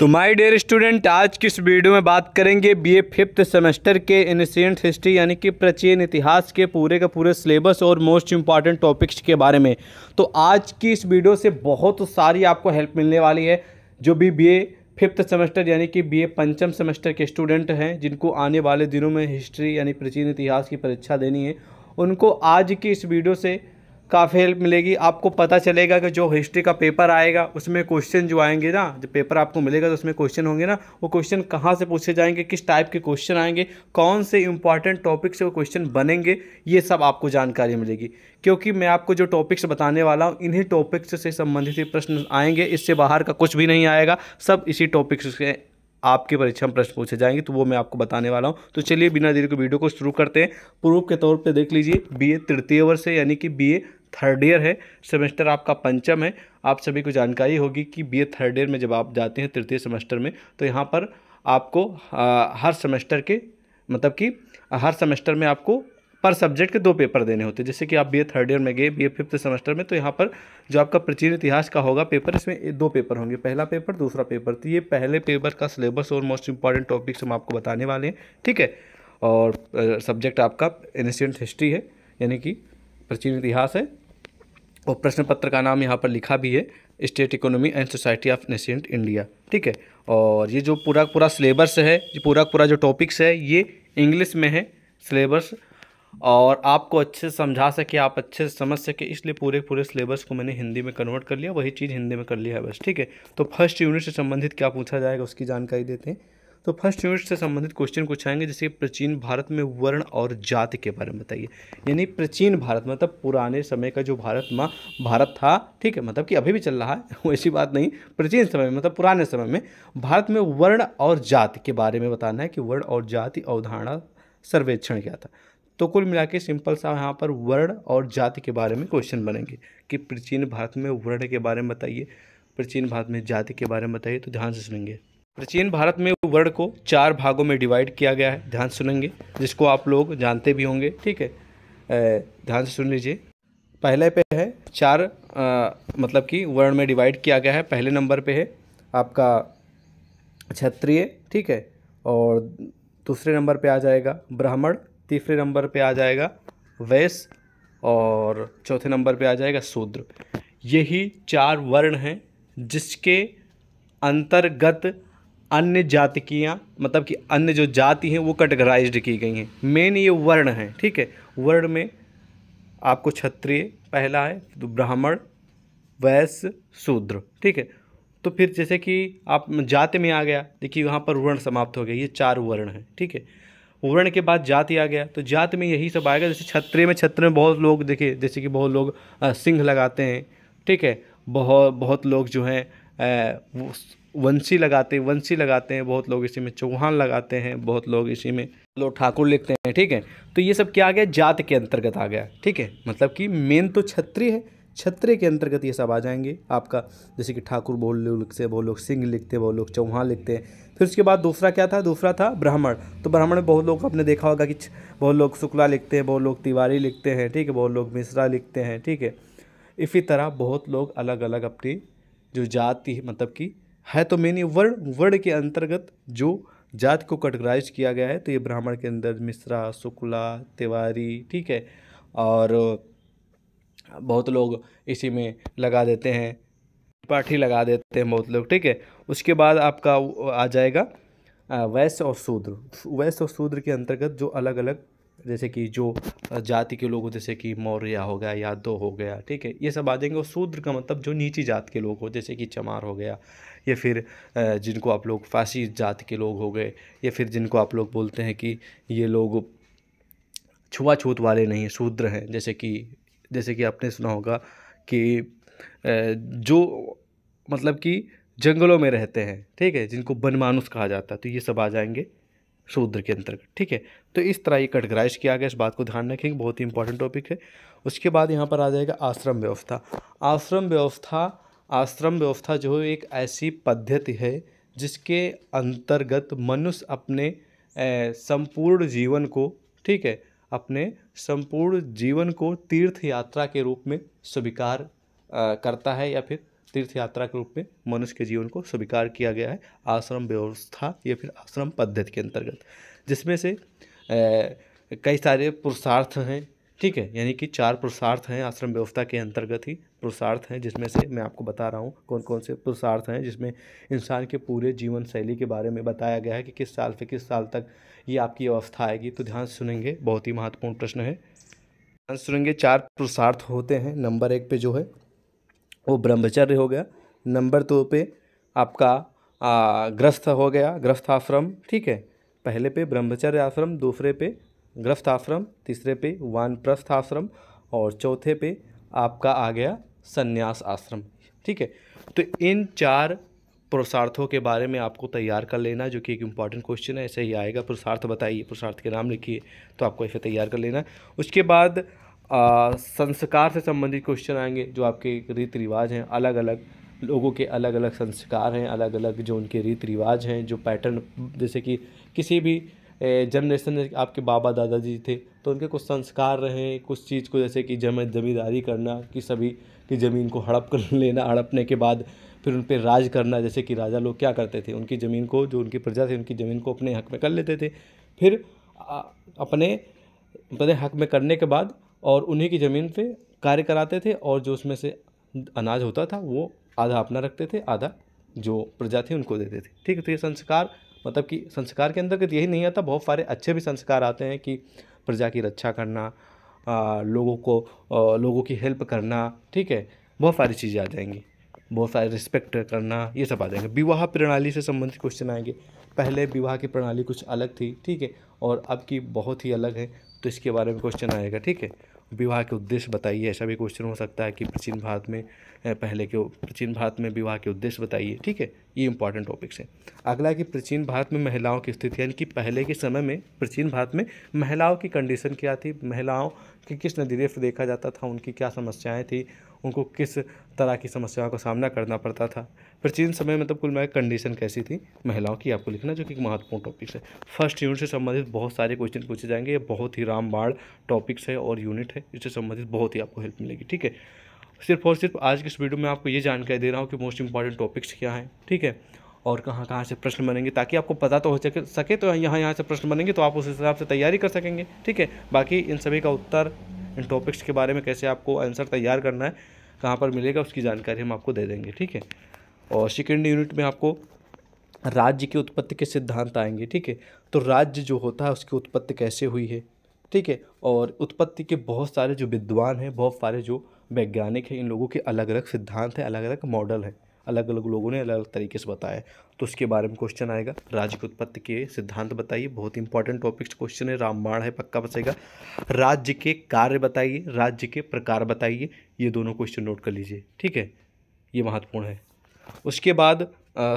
तो my dear student आज की इस वीडियो में बात करेंगे बीए फिफ्थ सेमेस्टर के इनिशियंट हिस्ट्री यानी कि प्राचीन इतिहास के पूरे का पूरे सिलेबस और मोस्ट इम्पॉर्टेंट टॉपिक्स के बारे में तो आज की इस वीडियो से बहुत सारी आपको हेल्प मिलने वाली है जो भी बीए फिफ्थ सेमेस्टर यानी कि ए पंचम सेमेस्टर के स्टूडेंट हैं जिनको आने वाले दिनों में हिस्ट्री यानी प्राचीन इतिहास की परीक्षा देनी है उनको आज की इस वीडियो से काफ़ी हेल्प मिलेगी आपको पता चलेगा कि जो हिस्ट्री का पेपर आएगा उसमें क्वेश्चन जो आएंगे ना जो पेपर आपको मिलेगा तो उसमें क्वेश्चन होंगे ना वो क्वेश्चन कहाँ से पूछे जाएंगे किस टाइप के क्वेश्चन आएंगे कौन से इंपॉर्टेंट टॉपिक से वो क्वेश्चन बनेंगे ये सब आपको जानकारी मिलेगी क्योंकि मैं आपको जो टॉपिक्स बताने वाला हूँ इन्हीं टॉपिक्स से संबंधित प्रश्न आएंगे इससे बाहर का कुछ भी नहीं आएगा सब इसी टॉपिक्स से आपकी परीक्षा में प्रश्न पूछे जाएंगे तो वो मैं आपको बताने वाला हूँ तो चलिए बिना देरी के वीडियो को शुरू करते हैं प्रूफ के तौर पे देख लीजिए बीए तृतीय वर्ष है यानी कि बीए थर्ड ईयर है सेमेस्टर आपका पंचम है आप सभी को जानकारी होगी कि बी थर्ड ईयर में जब आप जाते हैं तृतीय सेमेस्टर में तो यहाँ पर आपको आ, हर सेमेस्टर के मतलब कि हर सेमेस्टर में आपको पर सब्जेक्ट के दो पेपर देने होते हैं जैसे कि आप बी थर्ड ईयर में गए बी फिफ्थ सेमेस्टर में तो यहाँ पर जो आपका प्राचीन इतिहास का होगा पेपर इसमें दो पेपर होंगे पहला पेपर दूसरा पेपर तो ये पहले पेपर का सिलेबस और मोस्ट इंपॉर्टेंट टॉपिक्स हम आपको बताने वाले हैं ठीक है और सब्जेक्ट आपका एनशियंट हिस्ट्री है यानी कि प्राचीन इतिहास है और प्रश्न पत्र का नाम यहाँ पर लिखा भी है state economy and society of nascent India ठीक है और ये जो पूरा पूरा सिलेबस है ये पूरा पूरा जो टॉपिक्स है ये इंग्लिश में है सिलेबस और आपको अच्छे से समझा सके आप अच्छे से समझ सके इसलिए पूरे पूरे सिलेबस को मैंने हिंदी में कन्वर्ट कर लिया वही चीज़ हिंदी में कर लिया है बस ठीक है तो फर्स्ट यूनिट से संबंधित क्या पूछा जाएगा उसकी जानकारी देते हैं तो फर्स्ट यूनिट से संबंधित क्वेश्चन कुछ आएंगे जैसे प्राचीन भारत में वर्ण और जाति के बारे में बताइए यानी प्राचीन भारत मतलब पुराने समय का जो भारत में भारत था ठीक है मतलब कि अभी भी चल रहा है ऐसी बात नहीं प्राचीन समय में मतलब पुराने समय में भारत में वर्ण और जाति के बारे में बताना है कि वर्ण और जाति अवधारणा सर्वेक्षण क्या था तो कुल मिला के सिंपल सा यहाँ पर वर्ण और जाति के बारे में क्वेश्चन बनेंगे कि प्राचीन भारत में वर्ण के बारे में बताइए प्राचीन भारत में जाति के बारे में बताइए तो ध्यान से सुनेंगे प्राचीन तो भारत में वर्ण को चार भागों में डिवाइड किया गया है ध्यान सुनेंगे जिसको आप लोग जानते भी होंगे ठीक है ध्यान से सुन लीजिए पहले पे है चार आ, मतलब कि वर्ण में डिवाइड किया गया है पहले नंबर पे है आपका क्षत्रिय ठीक है और दूसरे नंबर पे आ जाएगा ब्राह्मण तीसरे नंबर पे आ जाएगा वैश्य और चौथे नंबर पे आ जाएगा शूद्र यही चार वर्ण हैं जिसके अंतर्गत अन्य जातकियाँ मतलब कि अन्य जो जाति हैं वो कैटेगराइज की गई हैं मेन ये वर्ण हैं ठीक है वर्ण में आपको क्षत्रिय पहला है तो ब्राह्मण वैश्य शूद्र ठीक है तो फिर जैसे कि आप जाति में आ गया देखिए यहाँ पर वर्ण समाप्त हो गया ये चार वर्ण हैं ठीक है वर्ण के बाद जाति आ गया तो जाति में यही सब आएगा जैसे क्षत्रिय में छत्र में बहुत लोग देखिए जैसे कि बहुत लोग सिंह लगाते हैं ठीक है बहुत बहुत लोग जो हैं वंशी लगाते वंशी लगाते हैं बहुत लोग इसी में चौहान लगाते हैं बहुत लोग इसी में लोग ठाकुर लिखते हैं ठीक है तो ये सब क्या आ गया जात के अंतर्गत आ गया ठीक है मतलब कि मेन तो छत्री है छत्रे के अंतर्गत ये सब आ जाएंगे आपका जैसे कि ठाकुर बहुत लोग लिखते हैं बहुत लोग सिंह लिखते हैं बहुत लोग चौहान लिखते हैं फिर उसके बाद दूसरा क्या था दूसरा था ब्राह्मण तो ब्राह्मण में बहुत लोग आपने देखा होगा कि बहुत लोग शुक्ला लिखते हैं बहुत लोग तिवारी लिखते हैं ठीक है बहुत लोग मिश्रा लिखते हैं ठीक है इसी तरह बहुत लोग अलग अलग अपनी जो जाति मतलब कि है तो मैंने वर्ण वर्ण के अंतर्गत जो जात को कैटेगराइज किया गया है तो ये ब्राह्मण के अंदर मिश्रा शुक्ला तिवारी ठीक है और बहुत लोग इसी में लगा देते हैं पाठी लगा देते हैं बहुत लोग ठीक है उसके बाद आपका आ जाएगा वैश्य और शूद्र वैश्य और शूद्र के अंतर्गत जो अलग अलग जैसे कि जो जाति के लोग हो जैसे कि मौर्य हो गया यादव हो गया ठीक है ये सब आ जाएंगे और शूद्र का मतलब जो नीची जात के लोग हो जैसे कि चमार हो गया या फिर जिनको आप लोग फांसी जात के लोग हो गए या फिर जिनको आप लोग बोलते हैं कि ये लोग छुआछूत वाले नहीं शूद्र हैं जैसे कि जैसे कि आपने सुना होगा कि जो मतलब कि जंगलों में रहते हैं ठीक है जिनको बनमानुस कहा जाता है तो ये सब आ जाएंगे शूद्र के अंतर्गत ठीक है तो इस तरह ये कटग्राइश किया गया इस बात को ध्यान रखेंगे बहुत ही इंपॉर्टेंट टॉपिक है उसके बाद यहाँ पर आ जाएगा आश्रम व्यवस्था आश्रम व्यवस्था आश्रम व्यवस्था जो एक ऐसी पद्धति है जिसके अंतर्गत मनुष्य अपने संपूर्ण जीवन को ठीक है अपने संपूर्ण जीवन को तीर्थ यात्रा के रूप में स्वीकार करता है या फिर तीर्थ यात्रा के रूप में मनुष्य के जीवन को स्वीकार किया गया है आश्रम व्यवस्था या फिर आश्रम पद्धति के अंतर्गत जिसमें से कई सारे पुरुषार्थ हैं ठीक है यानी कि चार पुरुषार्थ हैं आश्रम व्यवस्था के अंतर्गत ही पुरुषार्थ हैं जिसमें से मैं आपको बता रहा हूँ कौन कौन से पुरुषार्थ हैं जिसमें इंसान के पूरे जीवन शैली के बारे में बताया गया है कि किस साल से किस साल तक ये आपकी अवस्था आएगी तो ध्यान सुनेंगे बहुत ही महत्वपूर्ण प्रश्न है ध्यान सुनेंगे चार पुरुषार्थ होते हैं नंबर एक पे जो है वो ब्रह्मचर्य हो गया नंबर दो पे आपका आ, ग्रस्त हो गया ग्रस्त आश्रम ठीक है पहले पे ब्रह्मचर्य आश्रम दूसरे पे ग्रस्त आश्रम तीसरे पे वानप्रस्थ आश्रम और चौथे पे आपका आ गया संन्यास आश्रम ठीक है तो इन चार पुरुषार्थों के बारे में आपको तैयार कर लेना जो कि एक इम्पॉर्टेंट क्वेश्चन है ऐसे ही आएगा पुरुषार्थ बताइए पुरुषार्थ के नाम लिखिए तो आपको ऐसे तैयार कर लेना उसके बाद आ, संस्कार से संबंधित क्वेश्चन आएंगे जो आपके रीति रिवाज हैं अलग अलग लोगों के अलग अलग संस्कार हैं अलग अलग जो उनके रीति रिवाज हैं जो पैटर्न जैसे कि किसी भी जनरेशन आपके बाबा दादाजी थे तो उनके कुछ संस्कार रहे कुछ चीज़ को जैसे कि जम जमींदारी करना कि सभी की ज़मीन को हड़प कर लेना हड़पने के बाद फिर उन पर राज करना जैसे कि राजा लोग क्या करते थे उनकी ज़मीन को जो उनकी प्रजा थी उनकी ज़मीन को अपने हक में कर लेते थे फिर अपने अपने हक में करने के बाद और उन्हीं की ज़मीन पे कार्य कराते थे और जो उसमें से अनाज होता था वो आधा अपना रखते थे आधा जो प्रजा थी उनको देते थे ठीक है तो ये संस्कार मतलब कि संस्कार के अंतर्गत यही नहीं आता बहुत सारे अच्छे भी संस्कार आते हैं कि प्रजा की रक्षा करना आ, लोगों को आ, लोगों की हेल्प करना ठीक है बहुत सारी चीज़ें आ जाएंगी बहुत सारे रिस्पेक्ट करना ये सब आ जाएंगे विवाह प्रणाली से संबंधित क्वेश्चन आएंगे पहले विवाह की प्रणाली कुछ अलग थी ठीक है और अब की बहुत ही अलग है तो इसके बारे में क्वेश्चन आएगा ठीक है विवाह के उद्देश्य बताइए ऐसा भी क्वेश्चन हो सकता है कि प्राचीन भारत में पहले के प्राचीन भारत में विवाह के उद्देश्य बताइए ठीक है ये इंपॉर्टेंट टॉपिक्स हैं अगला कि प्राचीन भारत में महिलाओं की स्थिति यानी कि पहले के समय में प्राचीन भारत में महिलाओं की कंडीशन क्या थी महिलाओं की किस नज़रिए देखा जाता था उनकी क्या समस्याएँ थी उनको किस तरह की समस्याओं का सामना करना पड़ता था प्राचीन समय मतलब कुल मैं कंडीशन कैसी थी महिलाओं की आपको लिखना जो कि एक महत्वपूर्ण टॉपिक है फर्स्ट यूनिट से संबंधित बहुत सारे क्वेश्चन पूछे जाएंगे ये बहुत ही रामबाड़ टॉपिक्स है और यूनिट है इससे संबंधित बहुत ही आपको हेल्प मिलेगी ठीक है सिर्फ और सिर्फ आज के इस वीडियो में आपको ये जानकारी दे रहा हूँ कि मोस्ट इंपॉर्टेंट टॉपिक्स क्या हैं ठीक है और कहाँ कहाँ से प्रश्न बनेंगे ताकि आपको पता तो हो सके तो यहाँ यहाँ से प्रश्न बनेंगे तो आप उस हिसाब से तैयारी कर सकेंगे ठीक है बाकी इन सभी का उत्तर इन टॉपिक्स के बारे में कैसे आपको आंसर तैयार करना है कहाँ पर मिलेगा उसकी जानकारी हम आपको दे देंगे ठीक है और सेकेंड यूनिट में आपको राज्य की उत्पत्ति के सिद्धांत आएंगे ठीक है तो राज्य जो होता है उसकी उत्पत्ति कैसे हुई है ठीक है और उत्पत्ति के बहुत सारे जो विद्वान हैं बहुत सारे जो वैज्ञानिक हैं इन लोगों के अलग अलग सिद्धांत हैं अलग अलग मॉडल हैं अलग अलग लोगों ने अलग अलग तरीके से बताया तो उसके बारे में क्वेश्चन आएगा राज्य की उत्पत्ति के सिद्धांत बताइए बहुत इंपॉर्टेंट टॉपिक्स क्वेश्चन है रामबाण है पक्का बचेगा राज्य के कार्य बताइए राज्य के प्रकार बताइए ये दोनों क्वेश्चन नोट कर लीजिए ठीक है ये महत्वपूर्ण है उसके बाद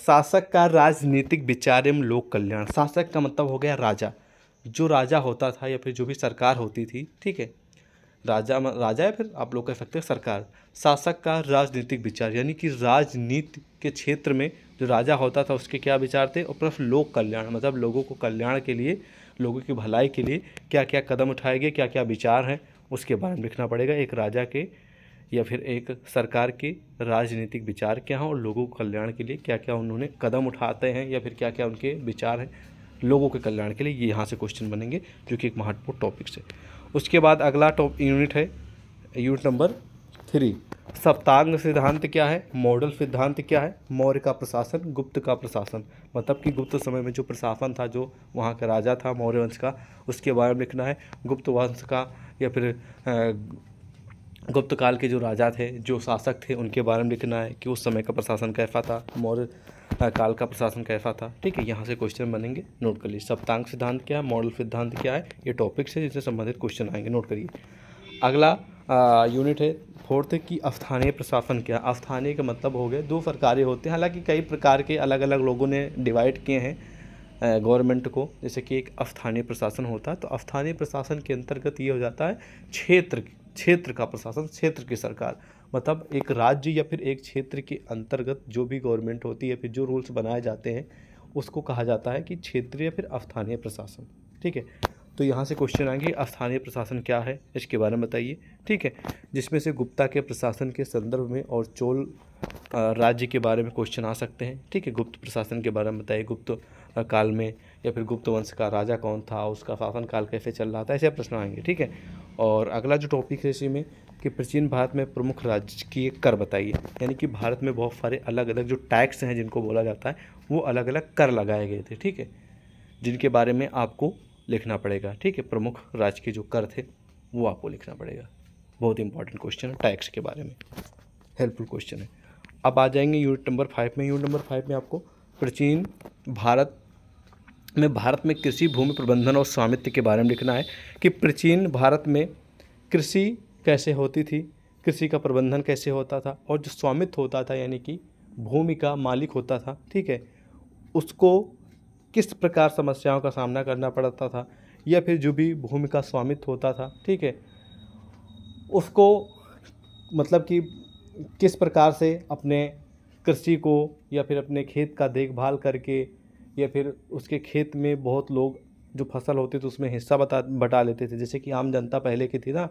शासक का राजनीतिक विचार एवं लोक कल्याण शासक का मतलब हो गया राजा जो राजा होता था या फिर जो भी सरकार होती थी ठीक है राजा राजा या फिर आप लोग कह सकते हैं सरकार शासक का राजनीतिक विचार यानी कि राजनीति के क्षेत्र में जो राजा होता था उसके क्या विचार थे और प्लस लोक कल्याण मतलब लोगों को कल्याण के लिए लोगों की भलाई के लिए क्या क्या कदम उठाए गए क्या क्या विचार हैं उसके बारे में लिखना पड़ेगा एक राजा के या फिर एक सरकार के राजनीतिक विचार क्या हैं और लोगों के कल्याण के लिए क्या क्या उन्होंने कदम उठाते हैं या फिर क्या क्या उनके विचार हैं लोगों के कल्याण के लिए ये यहाँ से क्वेश्चन बनेंगे जो कि एक महत्वपूर्ण टॉपिक्स है उसके बाद अगला टॉप यूनिट है यूनिट नंबर थ्री सप्तांग सिद्धांत क्या है मॉडल सिद्धांत क्या है मौर्य का प्रशासन गुप्त का प्रशासन मतलब कि गुप्त समय में जो प्रशासन था जो वहाँ का राजा था मौर्य वंश का उसके बारे में लिखना है गुप्त वंश का या फिर गुप्त काल के जो राजा थे जो शासक थे उनके बारे में लिखना है कि उस समय का प्रशासन कैसा था मौर्य काल का प्रशासन कैसा था ठीक है यहाँ से क्वेश्चन बनेंगे नोट कर लीजिए सप्तांग सिद्धांत क्या है मॉडल सिद्धांत क्या है ये टॉपिक्स है जिससे संबंधित क्वेश्चन आएंगे नोट करिए अगला यूनिट है फोर्थ की स्थानीय प्रशासन क्या स्थानीय का मतलब हो गया दो सरकारें होते हैं हालांकि कई प्रकार के अलग अलग लोगों ने डिवाइड किए हैं गवर्नमेंट को जैसे कि एक स्थानीय प्रशासन होता है तो स्थानीय प्रशासन के अंतर्गत ये हो जाता है क्षेत्र क्षेत्र का प्रशासन क्षेत्र की सरकार मतलब एक राज्य या फिर एक क्षेत्र के अंतर्गत जो भी गवर्नमेंट होती है फिर जो रूल्स बनाए जाते हैं उसको कहा जाता है कि क्षेत्रीय फिर स्थानीय प्रशासन ठीक है तो यहाँ से क्वेश्चन आएंगे स्थानीय प्रशासन क्या है इसके बारे में बताइए ठीक है जिसमें से गुप्ता के प्रशासन के संदर्भ में और चोल राज्य के बारे में क्वेश्चन आ सकते हैं ठीक है गुप्त प्रशासन के बारे में बताइए गुप्त काल में या फिर गुप्त वंश का राजा कौन था उसका शासन काल कैसे चल रहा था ऐसे प्रश्न आएंगे ठीक है और अगला जो टॉपिक है इसी में कि प्राचीन भारत में प्रमुख राजकीय कर बताइए यानी कि भारत में बहुत सारे अलग अलग जो टैक्स हैं जिनको बोला जाता है वो अलग अलग कर लगाए गए थे ठीक है जिनके बारे में आपको लिखना पड़ेगा ठीक है प्रमुख राजकीय जो कर थे वो आपको लिखना पड़ेगा बहुत इंपॉर्टेंट क्वेश्चन है टैक्स के बारे में हेल्पफुल क्वेश्चन है अब आ जाएंगे यूनिट नंबर फाइव में यूनिट नंबर फाइव में आपको प्राचीन भारत में भारत में कृषि भूमि प्रबंधन और स्वामित्व के बारे में लिखना है कि प्राचीन भारत में कृषि कैसे होती थी कृषि का प्रबंधन कैसे होता था और जो स्वामित्व होता था यानी कि भूमि का मालिक होता था ठीक है उसको किस प्रकार समस्याओं का सामना करना पड़ता था या फिर जो भी भूमि का स्वामित्व होता था ठीक है उसको मतलब कि किस प्रकार से अपने कृषि को या फिर अपने खेत का देखभाल करके या फिर उसके खेत में बहुत लोग जो फसल होती थे उसमें हिस्सा बता बटा लेते थे जैसे कि आम जनता पहले की थी ना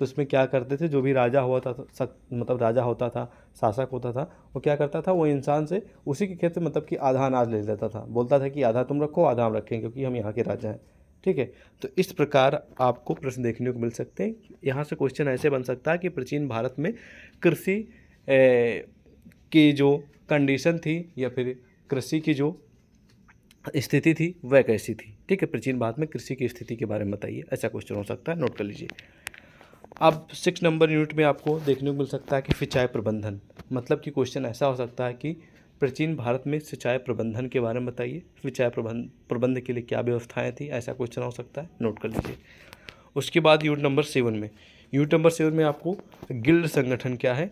तो इसमें क्या करते थे जो भी राजा हुआ था सक, मतलब राजा होता था शासक होता था वो क्या करता था वो इंसान से उसी के खेत से मतलब कि आधा अनाज ले लेता था बोलता था कि आधा तुम रखो आधा हम रखें क्योंकि हम यहाँ के राजा हैं ठीक है तो इस प्रकार आपको प्रश्न देखने को मिल सकते हैं यहाँ से क्वेश्चन ऐसे बन सकता है कि प्राचीन भारत में कृषि की जो कंडीशन थी या फिर कृषि की जो स्थिति थी वह कैसी थी ठीक है प्राचीन भारत में कृषि की स्थिति के बारे में बताइए ऐसा क्वेश्चन हो सकता है नोट कर लीजिए अब सिक्स नंबर यूनिट में आपको देखने को मिल सकता है कि सिंचाई प्रबंधन मतलब कि क्वेश्चन ऐसा हो सकता है कि प्राचीन भारत में सिंचाई प्रबंधन के बारे में बताइए सिंचाई प्रबंध प्रबंध के लिए क्या व्यवस्थाएं थी ऐसा क्वेश्चन हो सकता है नोट कर लीजिए उसके बाद यूनिट नंबर सेवन में यूनिट नंबर सेवन में आपको गिल्ड संगठन क्या है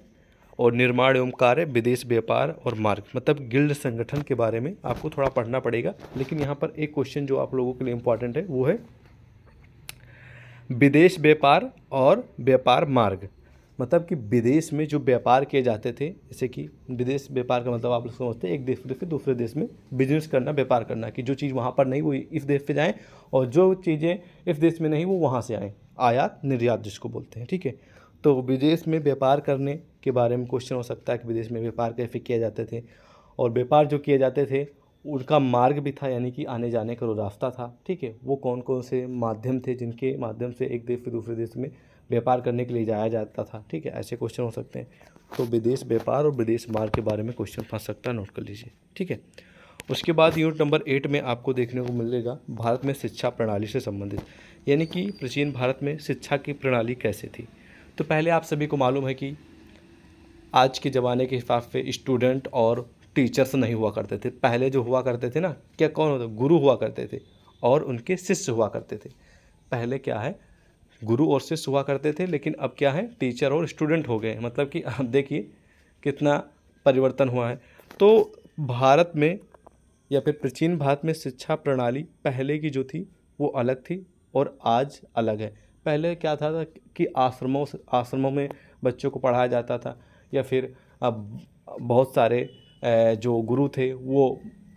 और निर्माण एवं कार्य विदेश व्यापार और मार्ग मतलब गिल्ड संगठन के बारे में आपको थोड़ा पढ़ना पड़ेगा लेकिन यहाँ पर एक क्वेश्चन जो आप लोगों के लिए इंपॉर्टेंट है वो है विदेश व्यापार और व्यापार मार्ग मतलब कि विदेश में जो व्यापार किए जाते थे जैसे कि विदेश व्यापार का मतलब आप लोग समझते हैं एक देश से दूसरे देश में बिजनेस करना व्यापार करना कि जो चीज़ वहाँ पर नहीं वो इस देश से जाएँ और जो चीज़ें इस देश में नहीं वो वहाँ से आएँ आयात निर्यात जिसको बोलते हैं ठीक है तो विदेश में व्यापार करने के बारे में क्वेश्चन हो सकता है कि विदेश में व्यापार कैसे किए जाते थे और व्यापार जो किए जाते थे उनका मार्ग भी था यानी कि आने जाने का रास्ता था ठीक है वो कौन कौन से माध्यम थे जिनके माध्यम से एक देश से दूसरे देश में व्यापार करने के लिए जाया जाता था ठीक है ऐसे क्वेश्चन हो सकते हैं तो विदेश व्यापार और विदेश मार्ग के बारे में क्वेश्चन फंस सकता है नोट कर लीजिए ठीक है उसके बाद यूनिट नंबर एट में आपको देखने को मिलेगा भारत में शिक्षा प्रणाली से संबंधित यानी कि प्राचीन भारत में शिक्षा की प्रणाली कैसे थी तो पहले आप सभी को मालूम है कि आज के ज़माने के हिसाब से स्टूडेंट और टीचर्स नहीं हुआ करते थे पहले जो हुआ करते थे ना क्या कौन होता गुरु हुआ करते थे और उनके शिष्य हुआ करते थे पहले क्या है गुरु और शिष्य हुआ करते थे लेकिन अब क्या है टीचर और स्टूडेंट हो गए मतलब कि आप देखिए कितना परिवर्तन हुआ है तो भारत में या फिर प्राचीन भारत में शिक्षा प्रणाली पहले की जो थी वो अलग थी और आज अलग है पहले क्या था, था कि आश्रमों आश्रमों में बच्चों को पढ़ाया जाता था या फिर अब बहुत सारे जो गुरु थे वो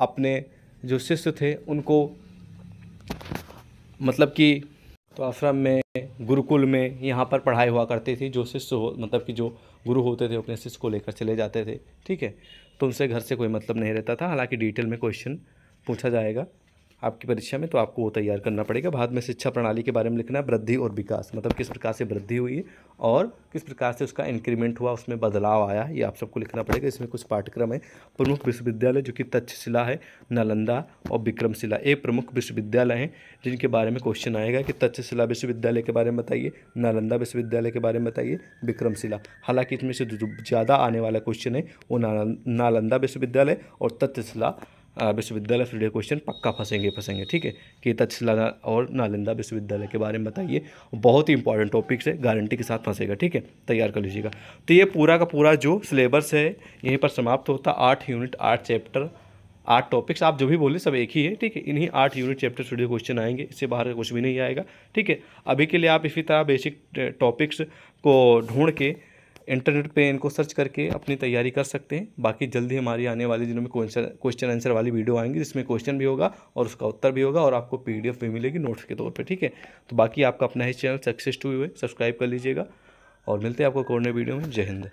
अपने जो शिष्य थे उनको मतलब कि तो आश्रम में गुरुकुल में यहाँ पर पढ़ाई हुआ करती थी जो शिष्य हो मतलब कि जो गुरु होते थे अपने शिष्य को लेकर चले जाते थे ठीक है तो उनसे घर से कोई मतलब नहीं रहता था हालांकि डिटेल में क्वेश्चन पूछा जाएगा आपकी परीक्षा में तो आपको वो तैयार करना पड़ेगा भारत में शिक्षा प्रणाली के बारे में लिखना है वृद्धि और विकास मतलब किस प्रकार से वृद्धि हुई है और किस प्रकार से उसका इंक्रीमेंट हुआ उसमें बदलाव आया ये आप सबको लिखना पड़ेगा इसमें कुछ पाठ्यक्रम है प्रमुख विश्वविद्यालय जो कि तक्षशिला है नालंदा और विक्रमशिला ये प्रमुख विश्वविद्यालय हैं जिनके बारे में क्वेश्चन आएगा कि तक्षशिला विश्वविद्यालय के बारे में बताइए नालंदा विश्वविद्यालय के बारे में बताइए विक्रमशिला हालांकि इसमें से जो ज़्यादा आने वाला क्वेश्चन है वो नालंदा विश्वविद्यालय और तक्षशिला विश्वविद्यालय से रिलेटेड क्वेश्चन पक्का फंसेंगे फंसेंगे ठीक है कि तक्षशिला और नालंदा विश्वविद्यालय के बारे में बताइए बहुत ही इंपॉर्टेंट टॉपिक्स है गारंटी के साथ फंसेगा ठीक है तैयार कर लीजिएगा तो ये पूरा का पूरा जो सिलेबस है यहीं पर समाप्त होता आठ यूनिट आठ चैप्टर आठ टॉपिक्स आप जो भी बोले सब एक ही है ठीक है इन्हीं आठ यूनिट चैप्टर से क्वेश्चन आएंगे इससे बाहर का कुछ भी नहीं आएगा ठीक है अभी के लिए आप इसी तरह बेसिक टॉपिक्स को ढूंढ के इंटरनेट पे इनको सर्च करके अपनी तैयारी कर सकते हैं बाकी जल्दी हमारी आने वाले दिनों में क्वेश्चन क्वेश्चन आंसर वाली वीडियो आएंगी जिसमें क्वेश्चन भी होगा और उसका उत्तर भी होगा और आपको पी भी मिलेगी नोट्स के तौर पर ठीक है तो बाकी आपका अपना ही चैनल सक्सेस टू हुए सब्सक्राइब कर लीजिएगा और मिलते हैं आपको कोर्नर वीडियो में जय हिंद